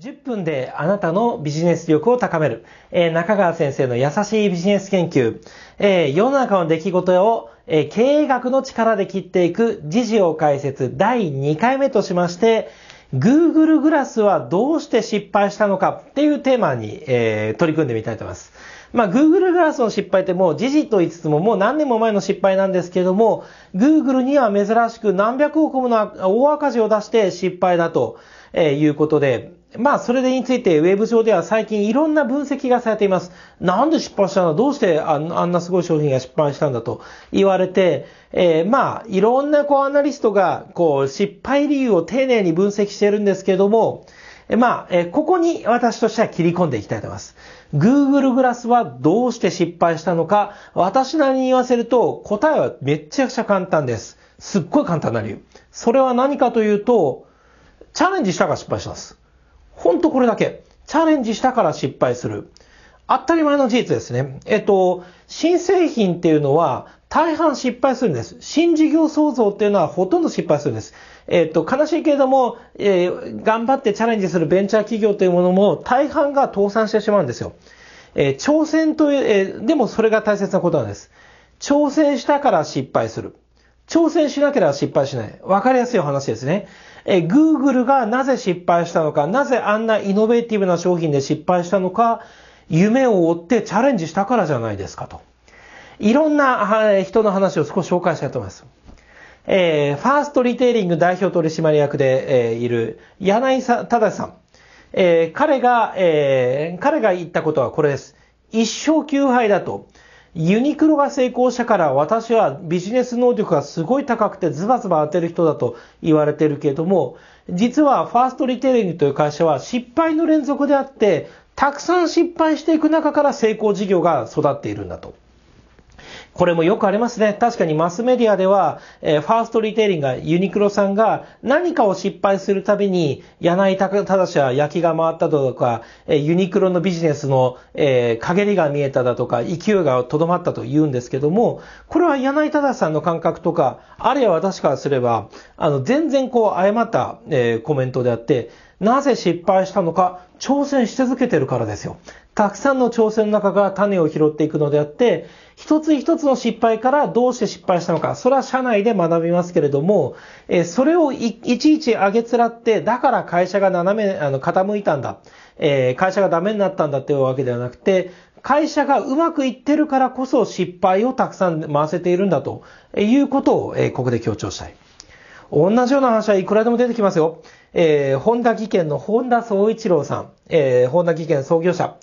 10分であなたのビジネス力を高める。えー、中川先生の優しいビジネス研究。えー、世の中の出来事を、えー、経営学の力で切っていく時事を解説第2回目としまして、Google グラスはどうして失敗したのかっていうテーマに、え取り組んでみたいと思います。まあ、Google グラスの失敗ってもう時事と言いつつももう何年も前の失敗なんですけれども、Google には珍しく何百億もの大赤字を出して失敗だと、えいうことで、まあ、それでについてウェブ上では最近いろんな分析がされています。なんで失敗したのどうしてあんなすごい商品が失敗したんだと言われて、えー、まあ、いろんなこうアナリストがこう失敗理由を丁寧に分析してるんですけれども、まあ、えー、ここに私としては切り込んでいきたいと思います。Google グラスはどうして失敗したのか、私なりに言わせると答えはめちゃくちゃ簡単です。すっごい簡単な理由。それは何かというと、チャレンジしたか失敗します。ほんとこれだけ。チャレンジしたから失敗する。当たり前の事実ですね。えっと、新製品っていうのは大半失敗するんです。新事業創造っていうのはほとんど失敗するんです。えっと、悲しいけれども、えー、頑張ってチャレンジするベンチャー企業というものも大半が倒産してしまうんですよ。えー、挑戦という、えー、でもそれが大切なことなんです。挑戦したから失敗する。挑戦しなければ失敗しない。わかりやすい話ですね。え、Google がなぜ失敗したのか、なぜあんなイノベーティブな商品で失敗したのか、夢を追ってチャレンジしたからじゃないですかと。いろんな人の話を少し紹介したいと思います。えー、ファーストリテイリング代表取締役で、えー、いる柳井正さん。えー、彼が、えー、彼が言ったことはこれです。一生休杯だと。ユニクロが成功したから私はビジネス能力がすごい高くてズバズバ当てる人だと言われてるけれども、実はファーストリテイリングという会社は失敗の連続であって、たくさん失敗していく中から成功事業が育っているんだと。これもよくありますね。確かにマスメディアでは、えー、ファーストリテイリングが、ユニクロさんが何かを失敗するたびに、柳井正は焼きが回ったとか、えー、ユニクロのビジネスの、えー、陰りが見えただとか、勢いがとどまったと言うんですけども、これは柳井正さんの感覚とか、あるいは私からすれば、あの、全然こう誤った、えー、コメントであって、なぜ失敗したのか、挑戦し続けてるからですよ。たくさんの挑戦の中から種を拾っていくのであって、一つ一つの失敗からどうして失敗したのか、それは社内で学びますけれども、えそれをいちいち上げつらって、だから会社が斜め、あの、傾いたんだ、えー、会社がダメになったんだっていうわけではなくて、会社がうまくいってるからこそ失敗をたくさん回せているんだということを、えここで強調したい。同じような話はいくらでも出てきますよ。えー、本田技研の本田総一郎さん、えー、本田技研創業者、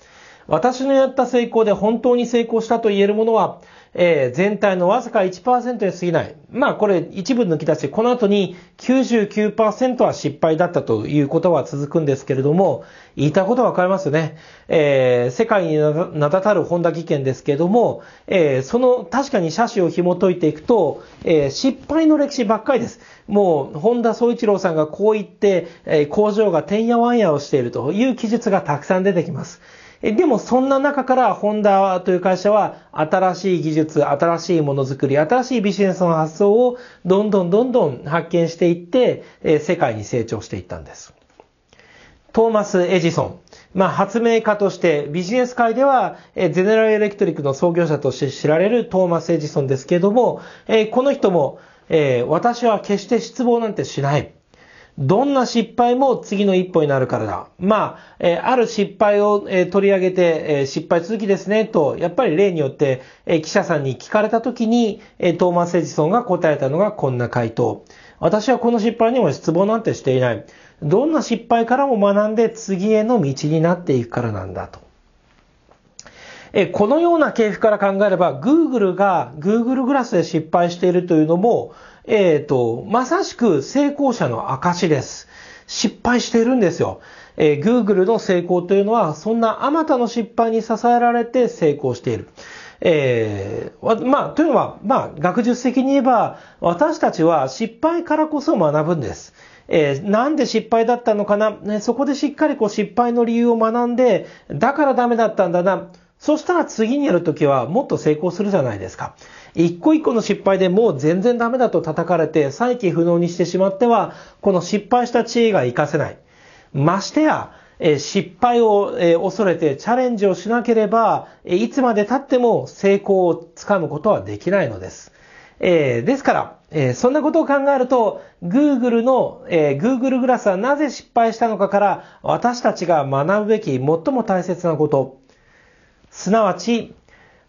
私のやった成功で本当に成功したと言えるものは、えー、全体のわずか1%に過ぎない。まあこれ一部抜き出して、この後に99%は失敗だったということは続くんですけれども、言いたことはわかりますよね。えー、世界に名だたる本田技研ですけれども、えー、その確かに写真を紐解いていくと、えー、失敗の歴史ばっかりです。もう、本田総一郎さんがこう言って、えー、工場がてんやわんやをしているという記述がたくさん出てきます。でもそんな中からホンダという会社は新しい技術、新しいものづくり、新しいビジネスの発想をどんどんどんどん発見していって、世界に成長していったんです。トーマス・エジソン。まあ、発明家としてビジネス界では、えゼネラルエレクトリックの創業者として知られるトーマス・エジソンですけれども、えこの人も、え私は決して失望なんてしない。どんな失敗も次の一歩になるからだ。まあ、えー、ある失敗を、えー、取り上げて、えー、失敗続きですね、と、やっぱり例によって、え記者さんに聞かれた時に、えトーマス・エジソンが答えたのがこんな回答。私はこの失敗にも失望なんてしていない。どんな失敗からも学んで次への道になっていくからなんだと。えこのような系譜から考えれば、Google が Google グラスで失敗しているというのも、えっ、ー、と、まさしく成功者の証です。失敗しているんですよ。えー、Google の成功というのは、そんなあまたの失敗に支えられて成功している。えー、まあ、というのは、まあ、学術的に言えば、私たちは失敗からこそ学ぶんです。えー、なんで失敗だったのかな、ね、そこでしっかりこう失敗の理由を学んで、だからダメだったんだな、そしたら次にやるときはもっと成功するじゃないですか。一個一個の失敗でもう全然ダメだと叩かれて再起不能にしてしまっては、この失敗した知恵が活かせない。ましてや、え失敗を、え恐れてチャレンジをしなければ、えいつまで経っても成功をつかむことはできないのです。えー、ですから、えー、そんなことを考えると、Google の、えー、Google グラスはなぜ失敗したのかから、私たちが学ぶべき最も大切なこと、すなわち、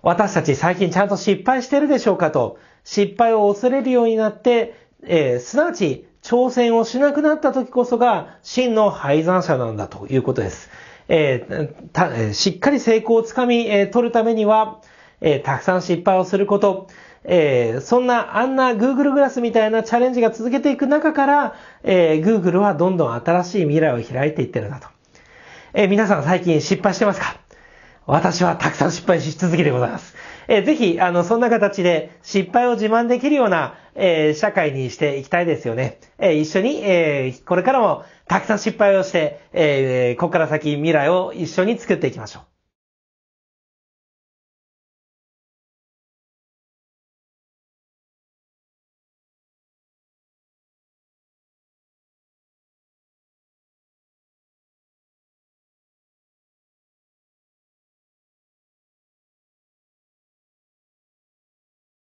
私たち最近ちゃんと失敗してるでしょうかと、失敗を恐れるようになって、えー、すなわち、挑戦をしなくなった時こそが、真の敗残者なんだということです。えー、たえー、しっかり成功をつかみ、え取るためには、えたくさん失敗をすること、えー、そんな、あんな Google グラスみたいなチャレンジが続けていく中から、えー、Google はどんどん新しい未来を開いていってるなと。えー、皆さん最近失敗してますか私はたくさん失敗し続けてございます。えー、ぜひ、あの、そんな形で失敗を自慢できるような、えー、社会にしていきたいですよね。えー、一緒に、えー、これからもたくさん失敗をして、えー、ここから先未来を一緒に作っていきましょう。